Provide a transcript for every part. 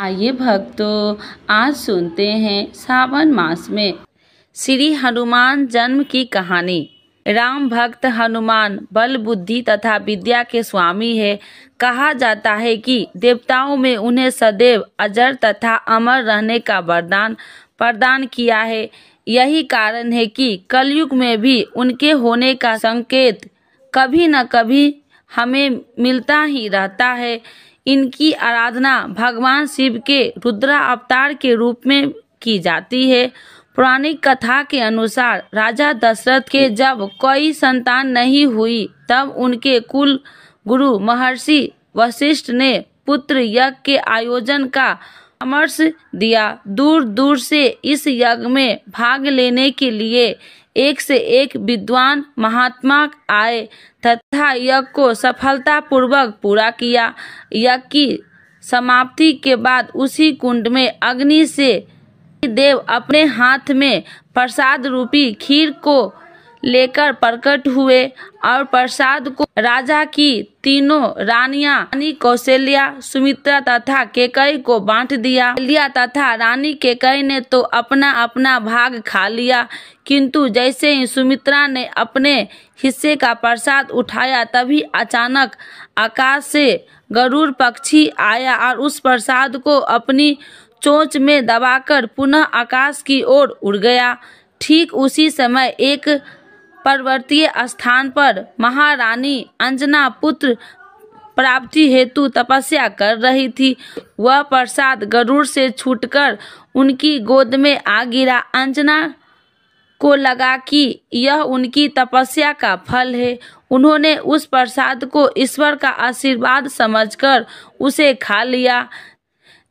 आइए भक्तों आज सुनते हैं सावन मास में श्री हनुमान जन्म की कहानी राम भक्त हनुमान बल बुद्धि तथा विद्या के स्वामी है कहा जाता है कि देवताओं में उन्हें सदैव अजर तथा अमर रहने का वरदान प्रदान किया है यही कारण है कि कलयुग में भी उनके होने का संकेत कभी न कभी हमें मिलता ही रहता है इनकी आराधना भगवान शिव के रुद्रा अवतार के रूप में की जाती है पौराणिक कथा के अनुसार राजा दशरथ के जब कोई संतान नहीं हुई तब उनके कुल गुरु महर्षि वशिष्ठ ने पुत्र यज्ञ के आयोजन का परामर्श दिया दूर दूर से इस यज्ञ में भाग लेने के लिए एक से एक विद्वान महात्मा आए तथा यज्ञ को सफलता पूर्वक पूरा किया यज्ञ की समाप्ति के बाद उसी कुंड में अग्नि से देव अपने हाथ में प्रसाद रूपी खीर को लेकर प्रकट हुए और प्रसाद को राजा की तीनों रानिया रानी कौशल्या सुमित्रा तथा केकई को बांट दिया लिया तथा रानी केकई ने तो अपना अपना भाग खा लिया किंतु जैसे ही सुमित्रा ने अपने हिस्से का प्रसाद उठाया तभी अचानक आकाश से गरुर पक्षी आया और उस प्रसाद को अपनी चोंच में दबाकर पुनः आकाश की ओर उड़ गया ठीक उसी समय एक पर्वतीय स्थान पर महारानी अंजना पुत्र प्राप्ति हेतु तपस्या कर रही थी वह प्रसाद गरुड़ से छूटकर उनकी गोद में आ गिरा अंजना को लगा कि यह उनकी तपस्या का फल है उन्होंने उस प्रसाद को ईश्वर का आशीर्वाद समझकर उसे खा लिया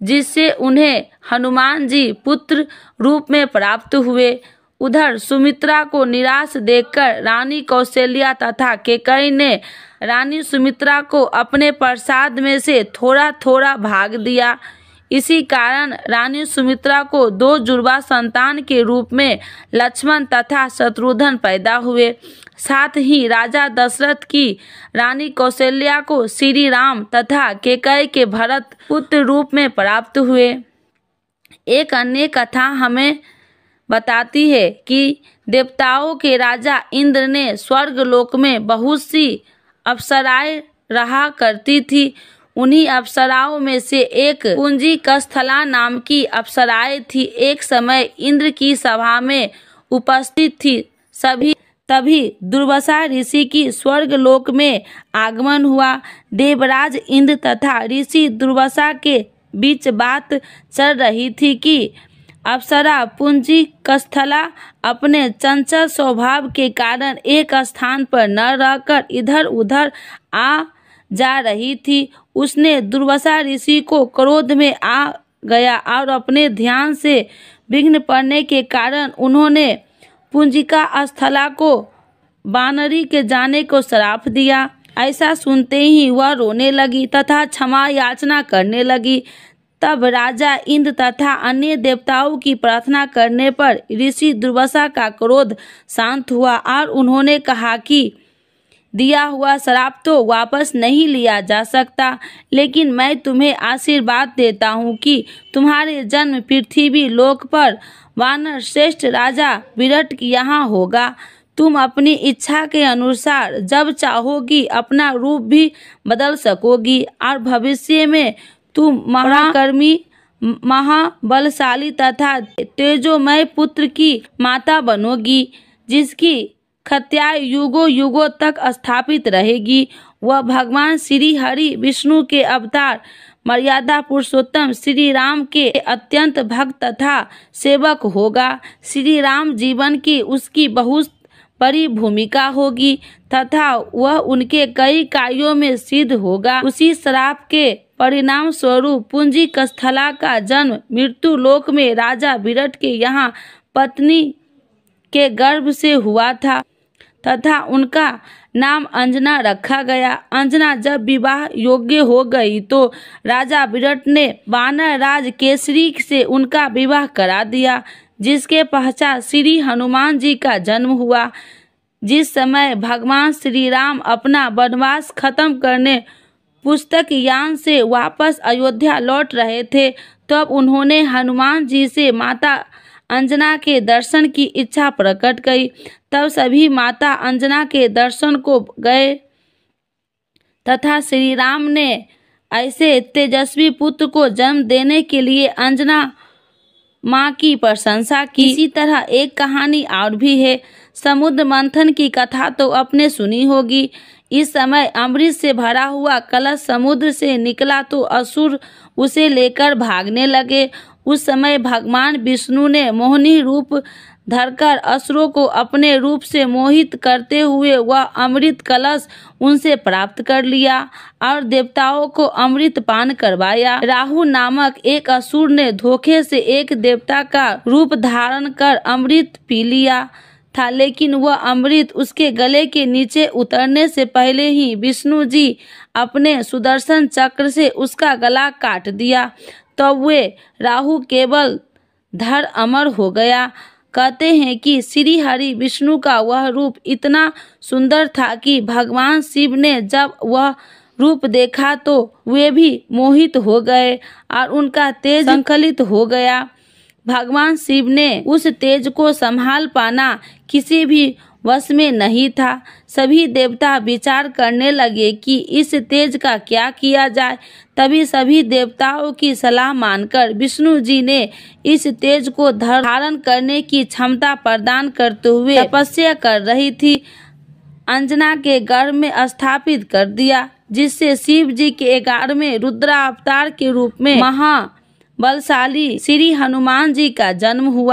जिससे उन्हें हनुमान जी पुत्र रूप में प्राप्त हुए उधर सुमित्रा को निराश देखकर रानी कौशल्या तथा केकई ने रानी सुमित्रा को अपने प्रसाद में से थोड़ा थोड़ा भाग दिया इसी कारण रानी सुमित्रा को दो जुड़वा संतान के रूप में लक्ष्मण तथा शत्रुघ्न पैदा हुए साथ ही राजा दशरथ की रानी कौशल्या को श्री राम तथा केकई के भरत पुत्र रूप में प्राप्त हुए एक अन्य कथा हमें बताती है कि देवताओं के राजा इंद्र ने स्वर्ग लोक में बहुत सी अप्सराएं रहा करती थी उन्हीं अप्सराओं में से एक कुंजी कस्थला नाम की अप्सराएं थी एक समय इंद्र की सभा में उपस्थित थी सभी तभी दुर्वसा ऋषि की स्वर्ग लोक में आगमन हुआ देवराज इंद्र तथा ऋषि दुर्वसा के बीच बात चल रही थी कि अप्सरा पूंजी कस्थला अपने चंचल स्वभाव के कारण एक स्थान पर न रहकर इधर उधर आ जा रही थी उसने दुर्वसा ऋषि को क्रोध में आ गया और अपने ध्यान से विघ्न पड़ने के कारण उन्होंने पूंजिका स्थला को बानरी के जाने को श्राप दिया ऐसा सुनते ही वह रोने लगी तथा क्षमा याचना करने लगी तब राजा इंद्र तथा अन्य देवताओं की प्रार्थना करने पर ऋषि दुर्वसा का क्रोध शांत हुआ और उन्होंने कहा कि दिया हुआ शराब तो वापस नहीं लिया जा सकता लेकिन मैं तुम्हें आशीर्वाद देता हूँ कि तुम्हारे जन्म पृथ्वी लोक पर वानर श्रेष्ठ राजा विरट यहाँ होगा तुम अपनी इच्छा के अनुसार जब चाहोगी अपना रूप भी बदल सकोगी और भविष्य में तू महाकर्मी महाबलशाली तथा तेजोमय पुत्र की माता बनोगी जिसकी खत्या युगो युगो तक स्थापित रहेगी वह भगवान श्री हरि विष्णु के अवतार मर्यादा पुरुषोत्तम श्री राम के अत्यंत भक्त तथा सेवक होगा श्री राम जीवन की उसकी बहुत बड़ी भूमिका होगी तथा वह उनके कई कार्यों में सिद्ध होगा उसी श्राप के परिणाम स्वरूप पूंजी कस्थला का जन्म मृत्यु लोक में राजा विरट के यहाँ पत्नी के गर्भ से हुआ था तथा उनका नाम अंजना रखा गया अंजना जब विवाह योग्य हो गई तो राजा विरट ने बानर राज केसरी से उनका विवाह करा दिया जिसके पश्चात श्री हनुमान जी का जन्म हुआ जिस समय भगवान श्री राम अपना वनवास खत्म करने पुस्तक यान से वापस अयोध्या लौट रहे थे तब उन्होंने हनुमान जी से माता अंजना के दर्शन की इच्छा प्रकट की तब सभी माता अंजना के दर्शन को गए तथा श्री राम ने ऐसे तेजस्वी पुत्र को जन्म देने के लिए अंजना माँ की प्रशंसा की इसी तरह एक कहानी और भी है समुद्र मंथन की कथा तो अपने सुनी होगी इस समय अमृत से भरा हुआ कलश समुद्र से निकला तो असुर उसे लेकर भागने लगे उस समय भगवान विष्णु ने मोहनी रूप धरकर असुरों को अपने रूप से मोहित करते हुए वह अमृत कलश उनसे प्राप्त कर लिया और देवताओं को अमृत पान करवाया राहु नामक एक असुर ने धोखे से एक देवता का रूप धारण कर अमृत पी लिया था लेकिन वह अमृत उसके गले के नीचे उतरने से पहले ही विष्णु जी अपने सुदर्शन चक्र से उसका गला काट दिया तब तो वे राहु केवल धर अमर हो गया कहते हैं कि श्री हरि विष्णु का वह रूप इतना सुंदर था कि भगवान शिव ने जब वह रूप देखा तो वे भी मोहित हो गए और उनका तेज संकलित हो गया भगवान शिव ने उस तेज को संभाल पाना किसी भी वश में नहीं था सभी देवता विचार करने लगे कि इस तेज का क्या किया जाए तभी सभी देवताओं की सलाह मानकर विष्णु जी ने इस तेज को धारण करने की क्षमता प्रदान करते हुए तपस्या कर रही थी अंजना के गर्भ में स्थापित कर दिया जिससे शिव जी के ग्यारहवें रुद्रा अवतार के रूप में महा बलशाली श्री हनुमान जी का जन्म हुआ